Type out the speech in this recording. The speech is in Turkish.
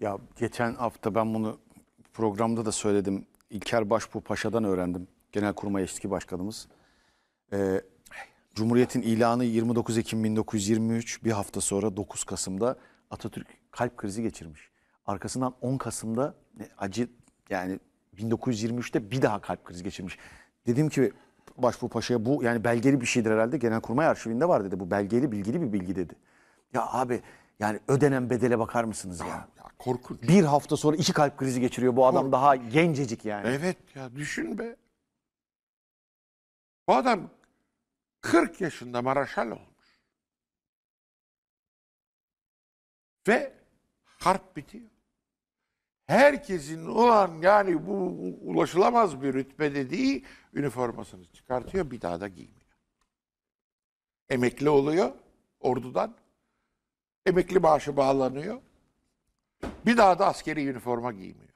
Ya geçen hafta ben bunu programda da söyledim. İlker Başbuğ Paşa'dan öğrendim. Genelkurmay eski başkanımız. Ee, Cumhuriyet'in ilanı 29 Ekim 1923 bir hafta sonra 9 Kasım'da Atatürk kalp krizi geçirmiş. Arkasından 10 Kasım'da e, acı yani 1923'te bir daha kalp krizi geçirmiş. Dedim ki Başbuğ Paşa'ya bu yani belgeli bir şeydir herhalde. Genelkurmay arşivinde var dedi. Bu belgeli bilgili bir bilgi dedi. Ya abi yani ödenen bedele bakar mısınız ya? Ah, ya Korkunç. Bir hafta sonra iki kalp krizi geçiriyor. Bu adam Korkunç. daha gencecik yani. Evet ya düşün be. Bu adam 40 yaşında Maraşal olmuş. Ve harp bitiyor. Herkesin olan yani bu ulaşılamaz bir rütbe dediği üniformasını çıkartıyor bir daha da giymiyor. Emekli oluyor ordudan. Emekli maaşı bağlanıyor. Bir daha da askeri üniforma giymiyor.